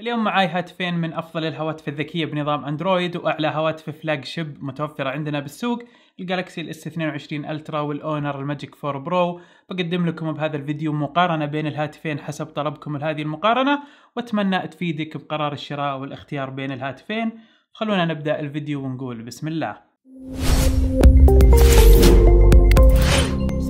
اليوم معاي هاتفين من افضل الهواتف الذكيه بنظام اندرويد واعلى هواتف فلاج شيب متوفره عندنا بالسوق الجالكسي الاس 22 الترا والاونر الماجيك 4 برو بقدم لكم بهذا الفيديو مقارنه بين الهاتفين حسب طلبكم لهذه المقارنه واتمنى تفيدك بقرار الشراء والاختيار بين الهاتفين خلونا نبدا الفيديو ونقول بسم الله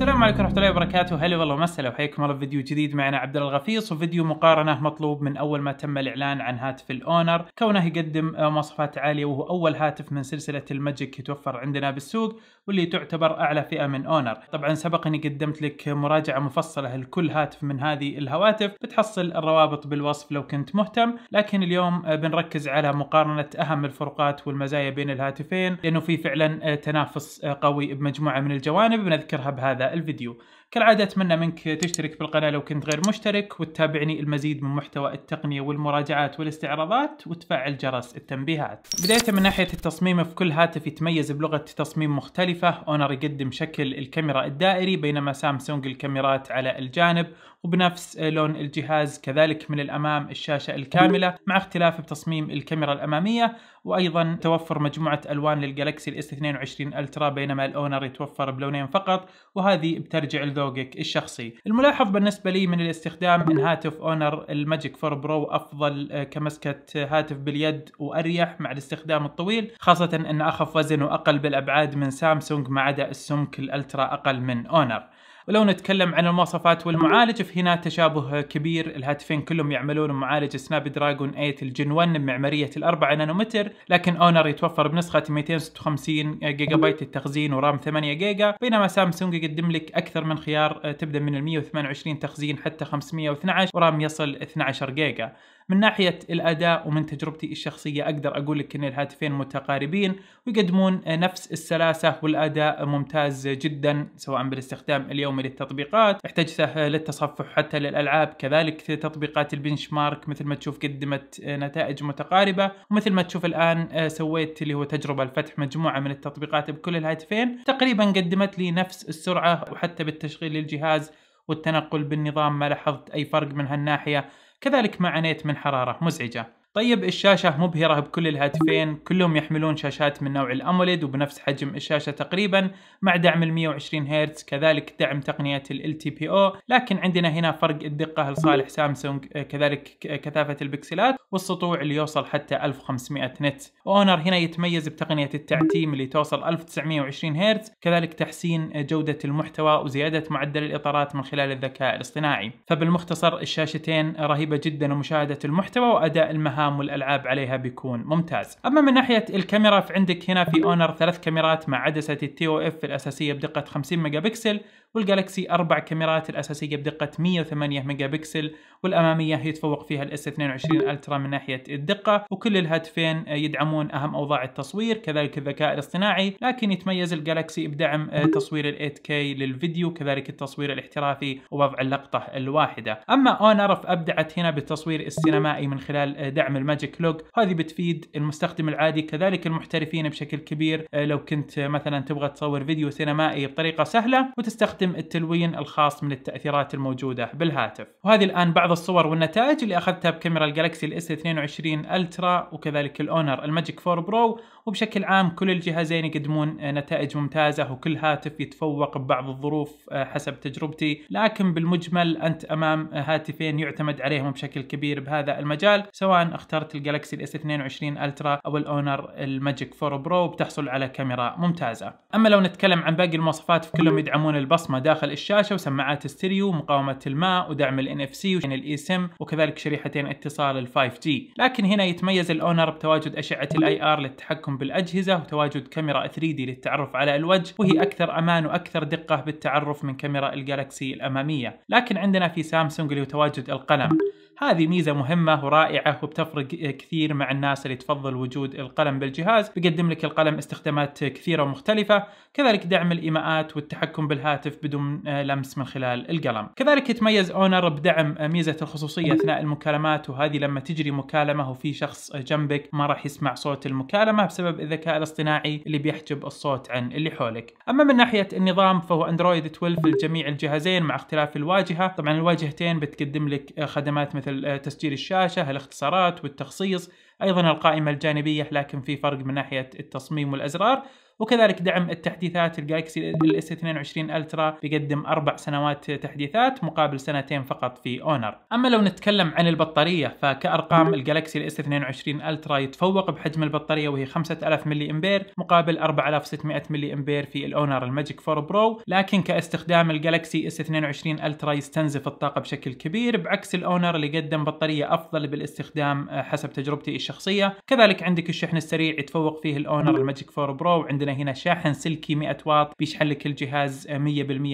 السلام عليكم ورحمة الله وبركاته، هلا والله ومسهلا وحياكم الله في فيديو جديد معنا عبد الله الغفيص وفيديو مقارنة مطلوب من أول ما تم الإعلان عن هاتف الأونر، كونه يقدم مواصفات عالية وهو أول هاتف من سلسلة الماجيك يتوفر عندنا بالسوق، واللي تعتبر اعلى فئه من اونر طبعا سبق اني قدمت لك مراجعه مفصله لكل هاتف من هذه الهواتف بتحصل الروابط بالوصف لو كنت مهتم لكن اليوم بنركز على مقارنه اهم الفروقات والمزايا بين الهاتفين لانه في فعلا تنافس قوي بمجموعه من الجوانب بنذكرها بهذا الفيديو كالعادة أتمنى منك تشترك بالقناة لو كنت غير مشترك وتتابعني المزيد من محتوى التقنية والمراجعات والاستعراضات وتفعل جرس التنبيهات بداية من ناحية التصميم في كل هاتف يتميز بلغة تصميم مختلفة أونر يقدم شكل الكاميرا الدائري بينما سامسونج الكاميرات على الجانب وبنفس لون الجهاز كذلك من الأمام الشاشة الكاملة مع اختلاف بتصميم الكاميرا الأمامية وأيضا توفر مجموعة ألوان للجالكسي الاس 22 الترا بينما الأونر يتوفر بلونين فقط وهذه بترجع لذوقك الشخصي الملاحظ بالنسبة لي من الاستخدام أن هاتف أونر الماجيك 4 برو أفضل آه، كمسكة هاتف باليد وأريح مع الاستخدام الطويل خاصة أن أخف وزن وأقل بالأبعاد من سامسونج ما عدا السمك الألترا أقل من أونر ولو نتكلم عن المواصفات والمعالج فهنا تشابه كبير الهاتفين كلهم يعملون معالج سناب دراجون 8 الجن 1 بمعمارية 4 نانومتر لكن اونر يتوفر بنسخة 256 جيجا بايت التخزين ورام 8 جيجا بينما سامسونج يقدم لك أكثر من خيار تبدأ من ال 128 تخزين حتى 512 ورام يصل 12 جيجا من ناحية الأداء ومن تجربتي الشخصية أقدر أقول لك أن الهاتفين متقاربين ويقدمون نفس السلاسة والأداء ممتاز جدا سواء بالاستخدام اليومي للتطبيقات احتجته للتصفح حتى للألعاب كذلك تطبيقات البنش مارك مثل ما تشوف قدمت نتائج متقاربة ومثل ما تشوف الآن آه، سويت اللي هو تجربة لفتح مجموعة من التطبيقات بكل الهاتفين تقريبا قدمت لي نفس السرعة وحتى بالتشغيل للجهاز والتنقل بالنظام ما لاحظت أي فرق من هالناحية كذلك مع نيت من حرارة مزعجة طيب الشاشة مبهرة بكل الهاتفين كلهم يحملون شاشات من نوع الأموليد وبنفس حجم الشاشة تقريبا مع دعم ال 120 هرتز كذلك دعم تقنية ال LTPO لكن عندنا هنا فرق الدقة لصالح سامسونج آه، كذلك آه، كثافة البكسلات والسطوع اللي يوصل حتى 1500 نت اونر هنا يتميز بتقنية التعتيم اللي توصل 1920 هرتز كذلك تحسين آه، جودة المحتوى وزيادة معدل الإطارات من خلال الذكاء الاصطناعي فبالمختصر الشاشتين رهيبة جدا ومشاهدة المحتوى وأداء المهام المهام والالعاب عليها بيكون ممتاز اما من ناحيه الكاميرا فعندك هنا في اونر ثلاث كاميرات مع عدسه التي او اف الاساسيه بدقه 50 ميجا بكسل والجالكسي أربع كاميرات الأساسية بدقة 108 ميجا بكسل والأمامية يتفوق فيها الاس 22 الترا من ناحية الدقة وكل الهاتفين يدعمون أهم أوضاع التصوير كذلك الذكاء الاصطناعي لكن يتميز الجالكسي بدعم تصوير ال 8K للفيديو كذلك التصوير الاحترافي ووضع اللقطة الواحدة أما أونر أبدعت هنا بالتصوير السينمائي من خلال دعم الماجيك لوك هذه بتفيد المستخدم العادي كذلك المحترفين بشكل كبير لو كنت مثلا تبغى تصور فيديو سينمائي بطريقة سهلة وتستخدم يستخدم التلوين الخاص من التأثيرات الموجودة بالهاتف وهذه الآن بعض الصور والنتائج اللي أخذتها بكاميرا الجالكسي الاس 22 الترا وكذلك الاونر الماجيك 4 برو وبشكل عام كل الجهازين يقدمون نتائج ممتازة وكل هاتف يتفوق ببعض الظروف آه، حسب تجربتي لكن بالمجمل أنت أمام هاتفين يعتمد عليهم بشكل كبير بهذا المجال سواء اخترت الجالكسي الاس 22 الترا او الاونر الماجيك 4 برو بتحصل على كاميرا ممتازة اما لو نتكلم عن باقي المواصفات فكلهم يدعمون البصمة البصمه داخل الشاشة وسماعات استيريو ومقاومة الماء ودعم ال NFC وشين الاي سم e وكذلك شريحتين اتصال ال 5G لكن هنا يتميز الاونر بتواجد أشعة الاي ار للتحكم بالأجهزة وتواجد كاميرا 3D للتعرف على الوجه وهي أكثر أمان وأكثر دقة بالتعرف من كاميرا الجالكسي الأمامية لكن عندنا في سامسونج اللي هو تواجد القلم هذه ميزة مهمة ورائعة وبتفرق كثير مع الناس اللي تفضل وجود القلم بالجهاز بيقدم لك القلم استخدامات كثيرة ومختلفة كذلك دعم الإيماءات والتحكم بالهاتف بدون آه، لمس من خلال القلم كذلك يتميز اونر بدعم ميزة الخصوصية أثناء المكالمات وهذه لما تجري مكالمة وفي شخص جنبك ما راح يسمع صوت المكالمة بسبب الذكاء الاصطناعي اللي بيحجب الصوت عن اللي حولك أما من ناحية النظام فهو أندرويد 12 لجميع الجهازين مع اختلاف الواجهة طبعا الواجهتين بتقدم لك آه، خدمات مثل مثل آه، تسجيل الشاشة الاختصارات والتخصيص أيضا القائمة الجانبية لكن في فرق من ناحية التصميم والأزرار وكذلك دعم التحديثات الجالكسي الاس 22 الترا بيقدم اربع سنوات تحديثات مقابل سنتين فقط في اونر اما لو نتكلم عن البطاريه فكارقام الجالكسي الاس 22 الترا يتفوق بحجم البطاريه وهي 5000 ملي امبير مقابل 4600 ملي امبير في الاونر الماجيك 4 برو لكن كاستخدام الجالكسي اس 22 الترا يستنزف الطاقه بشكل كبير بعكس الاونر اللي قدم بطاريه افضل بالاستخدام آه، حسب تجربتي الشخصيه كذلك عندك الشحن السريع يتفوق فيه الاونر الماجيك 4 برو وعندنا عندنا هنا شاحن سلكي 100 واط بيشحن لك الجهاز 100%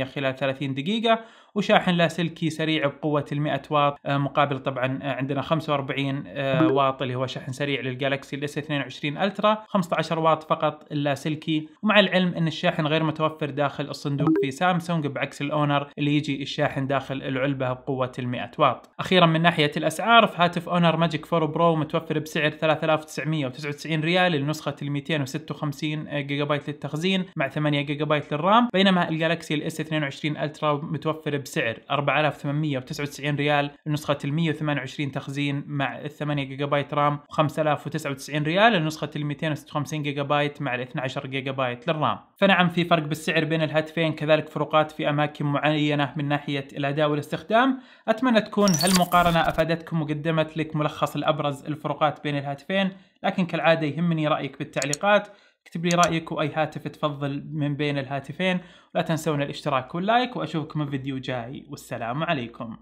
خلال 30 دقيقة وشاحن لاسلكي سريع بقوه ال 100 واط آه، مقابل طبعا آه، عندنا 45 آه، واط اللي هو شحن سريع للجالكسي الاس 22 الترا 15 واط فقط اللاسلكي ومع العلم ان الشاحن غير متوفر داخل الصندوق في سامسونج بعكس الاونر اللي يجي الشاحن داخل العلبه بقوه ال 100 واط اخيرا من ناحيه الاسعار فهاتف اونر ماجيك 4 برو متوفر بسعر 3999 ريال لنسخه ال 256 جيجا بايت للتخزين مع 8 جيجا بايت للرام بينما الجالكسي الاس 22 الترا متوفر بسعر 4899 ريال لنسخة ال 128 تخزين مع ال 8 جيجا بايت رام 5099 ريال لنسخة ال 256 جيجا بايت مع ال 12 جيجا بايت للرام فنعم في فرق بالسعر بين الهاتفين كذلك فروقات في أماكن معينة من ناحية الأداء والاستخدام أتمنى تكون هالمقارنة أفادتكم وقدمت لك ملخص الأبرز الفروقات بين الهاتفين لكن كالعادة يهمني رأيك بالتعليقات اكتب لي رايك واي هاتف تفضل من بين الهاتفين ولا تنسون الاشتراك واللايك واشوفكم في فيديو جاي والسلام عليكم